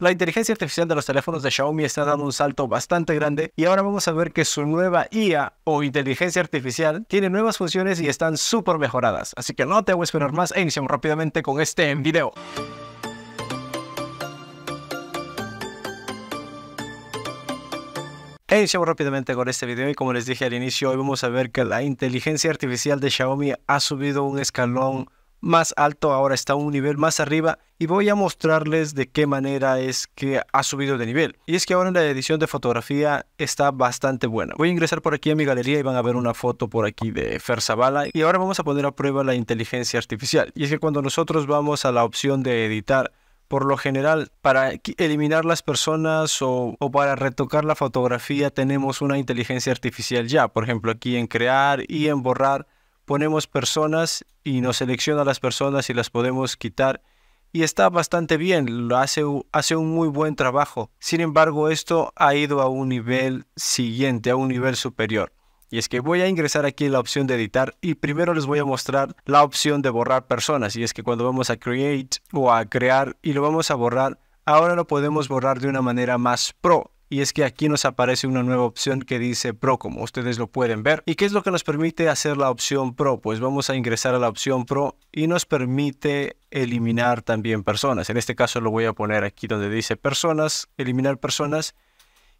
La inteligencia artificial de los teléfonos de Xiaomi está dando un salto bastante grande y ahora vamos a ver que su nueva IA o inteligencia artificial tiene nuevas funciones y están súper mejoradas. Así que no te voy a esperar más e iniciamos rápidamente con este video. E iniciamos rápidamente con este video y como les dije al inicio, hoy vamos a ver que la inteligencia artificial de Xiaomi ha subido un escalón más alto, ahora está un nivel más arriba y voy a mostrarles de qué manera es que ha subido de nivel. Y es que ahora en la edición de fotografía está bastante buena. Voy a ingresar por aquí a mi galería y van a ver una foto por aquí de Fer Zavala. Y ahora vamos a poner a prueba la inteligencia artificial. Y es que cuando nosotros vamos a la opción de editar, por lo general, para eliminar las personas o, o, para retocar la fotografía tenemos una inteligencia artificial ya. Por ejemplo, aquí en crear y en borrar ponemos personas y nos selecciona las personas y las podemos quitar. Y está bastante bien, lo hace, hace un muy buen trabajo. Sin embargo, esto ha ido a un nivel siguiente, a un nivel superior. Y es que voy a ingresar aquí la opción de editar y primero les voy a mostrar la opción de borrar personas. Y es que cuando vamos a create o a crear y lo vamos a borrar, ahora lo podemos borrar de una manera más pro. Y es que aquí nos aparece una nueva opción que dice Pro, como ustedes lo pueden ver. ¿Y qué es lo que nos permite hacer la opción Pro? Pues vamos a ingresar a la opción Pro y nos permite eliminar también personas. En este caso lo voy a poner aquí donde dice personas, eliminar personas.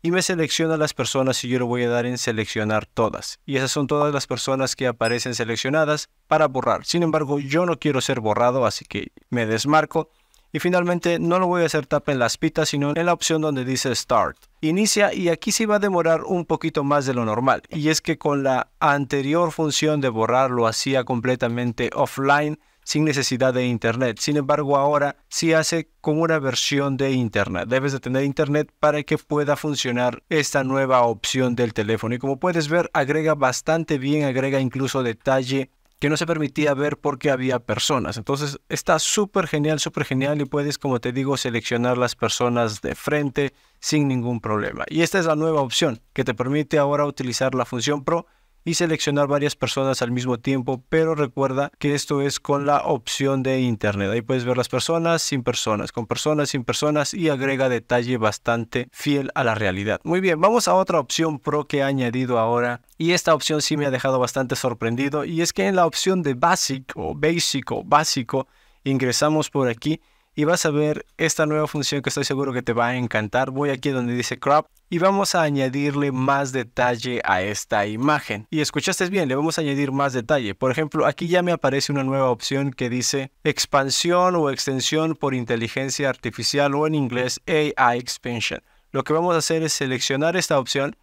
Y me selecciona las personas y yo lo voy a dar en seleccionar todas. Y esas son todas las personas que aparecen seleccionadas para borrar. Sin embargo, yo no quiero ser borrado, así que me desmarco. Y finalmente no lo voy a hacer tap en las pitas, sino en la opción donde dice Start inicia y aquí se va a demorar un poquito más de lo normal. Y es que con la anterior función de borrar lo hacía completamente offline sin necesidad de internet. Sin embargo, ahora sí hace con una versión de internet. Debes de tener internet para que pueda funcionar esta nueva opción del teléfono. Y como puedes ver, agrega bastante bien, agrega incluso detalle que no se permitía ver porque había personas. Entonces está súper genial, súper genial y puedes, como te digo, seleccionar las personas de frente sin ningún problema. Y esta es la nueva opción que te permite ahora utilizar la función Pro y seleccionar varias personas al mismo tiempo, pero recuerda que esto es con la opción de internet. Ahí puedes ver las personas sin personas, con personas sin personas y agrega detalle bastante fiel a la realidad. Muy bien, vamos a otra opción pro que he añadido ahora y esta opción sí me ha dejado bastante sorprendido y es que en la opción de basic o basic básico ingresamos por aquí y vas a ver esta nueva función que estoy seguro que te va a encantar. Voy aquí donde dice crop y vamos a añadirle más detalle a esta imagen. Y escuchaste bien, le vamos a añadir más detalle. Por ejemplo, aquí ya me aparece una nueva opción que dice expansión o extensión por inteligencia artificial o en inglés AI expansion. Lo que vamos a hacer es seleccionar esta opción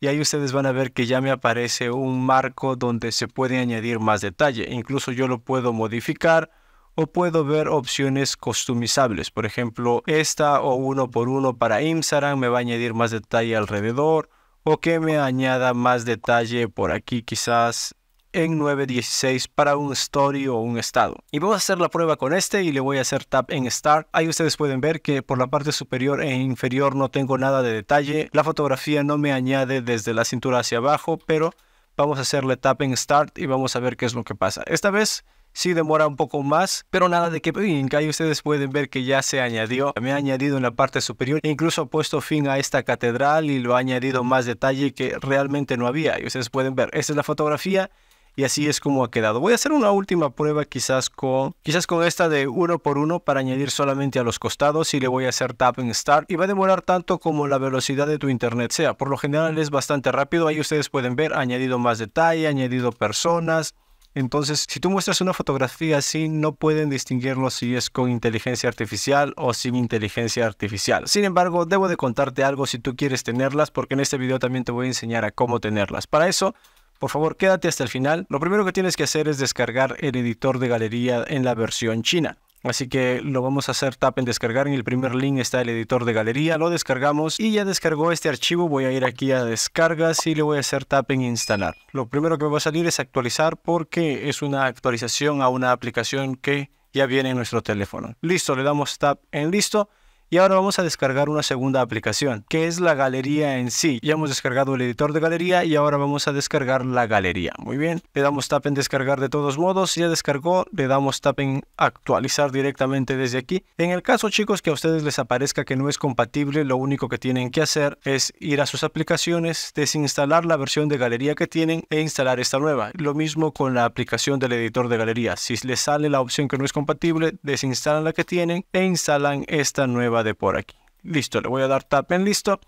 y ahí ustedes van a ver que ya me aparece un marco donde se puede añadir más detalle. Incluso yo lo puedo modificar o puedo ver opciones customizables, por ejemplo, esta o uno por uno para Instagram me va a añadir más detalle alrededor o que me añada más detalle por aquí quizás en 916 para un story o un estado. Y vamos a hacer la prueba con este y le voy a hacer tap en start. Ahí ustedes pueden ver que por la parte superior e inferior no tengo nada de detalle. La fotografía no me añade desde la cintura hacia abajo, pero vamos a hacerle tap en start y vamos a ver qué es lo que pasa. Esta vez si demora un poco más, pero nada de que brinca ustedes pueden ver que ya se añadió, me ha añadido en la parte superior, e incluso ha puesto fin a esta catedral y lo ha añadido más detalle que realmente no había y ustedes pueden ver, esta es la fotografía y así es como ha quedado. Voy a hacer una última prueba quizás con, quizás con esta de uno por uno para añadir solamente a los costados y le voy a hacer tap en start y va a demorar tanto como la velocidad de tu internet sea, por lo general es bastante rápido, ahí ustedes pueden ver, añadido más detalle, añadido personas, entonces, si tú muestras una fotografía así, no pueden distinguirlo si es con inteligencia artificial o sin inteligencia artificial. Sin embargo, debo de contarte algo si tú quieres tenerlas, porque en este video también te voy a enseñar a cómo tenerlas. Para eso, por favor, quédate hasta el final. Lo primero que tienes que hacer es descargar el editor de galería en la versión china. Así que lo vamos a hacer tap en descargar. En el primer link está el editor de galería. Lo descargamos y ya descargó este archivo. Voy a ir aquí a descargas y le voy a hacer tap en instalar. Lo primero que me va a salir es actualizar porque es una actualización a una aplicación que ya viene en nuestro teléfono. Listo, le damos tap en listo. Y ahora vamos a descargar una segunda aplicación, que es la galería en sí. Ya hemos descargado el editor de galería y ahora vamos a descargar la galería. Muy bien, le damos tap en descargar de todos modos, ya descargó, le damos tap en actualizar directamente desde aquí. En el caso chicos que a ustedes les aparezca que no es compatible, lo único que tienen que hacer es ir a sus aplicaciones, desinstalar la versión de galería que tienen e instalar esta nueva. Lo mismo con la aplicación del editor de galería. Si les sale la opción que no es compatible, desinstalan la que tienen e instalan esta nueva de por aquí. Listo, le voy a dar tap en listo.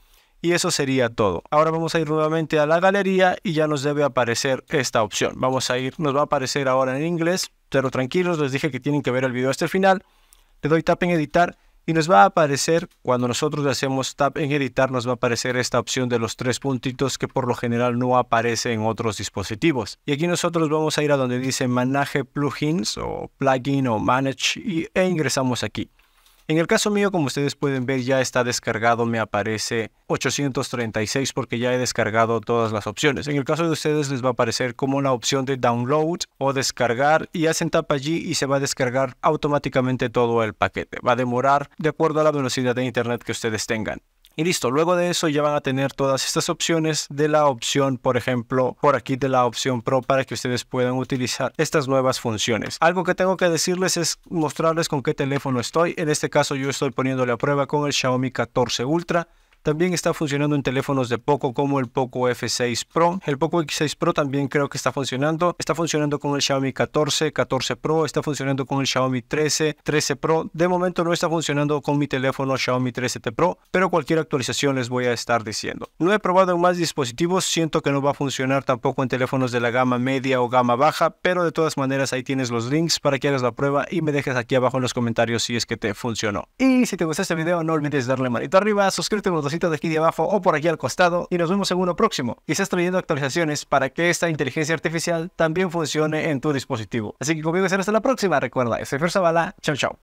Y eso sería todo. Ahora vamos a ir nuevamente a la galería y ya nos debe aparecer esta opción. Vamos a ir, nos va a aparecer ahora en inglés, pero tranquilos, les dije que tienen que ver el video hasta el final. Le doy tap en editar y nos va a aparecer, cuando nosotros le hacemos tap en editar, nos va a aparecer esta opción de los tres puntitos que por lo general no aparece en otros dispositivos. Y aquí nosotros vamos a ir a donde dice Manage Plugins o Plugin o Manage e ingresamos aquí. En el caso mío, como ustedes pueden ver, ya está descargado, me aparece 836 porque ya he descargado todas las opciones. En el caso de ustedes les va a aparecer como la opción de download o descargar y hacen tap allí y se va a descargar automáticamente todo el paquete. Va a demorar de acuerdo a la velocidad de internet que ustedes tengan. Y listo, luego de eso ya van a tener todas estas opciones de la opción, por ejemplo, por aquí de la opción Pro para que ustedes puedan utilizar estas nuevas funciones. Algo que tengo que decirles es mostrarles con qué teléfono estoy. En este caso yo estoy poniéndole a prueba con el Xiaomi 14 Ultra. También está funcionando en teléfonos de Poco como el Poco F6 Pro. El Poco X6 Pro también creo que está funcionando. Está funcionando con el Xiaomi 14, 14 Pro, está funcionando con el Xiaomi 13, 13 Pro. De momento no está funcionando con mi teléfono Xiaomi 13T Pro, pero cualquier actualización les voy a estar diciendo. No he probado en más dispositivos, siento que no va a funcionar tampoco en teléfonos de la gama media o gama baja, pero de todas maneras ahí tienes los links para que hagas la prueba y me dejes aquí abajo en los comentarios si es que te funcionó. Y si te gustó este video no olvides darle manito arriba, suscríbete a de aquí de abajo o por aquí al costado y nos vemos en uno próximo. Quizás trayendo actualizaciones para que esta inteligencia artificial también funcione en tu dispositivo. Así que conmigo será hasta la próxima. Recuerda, soy Fer Zavala. Chao, chao.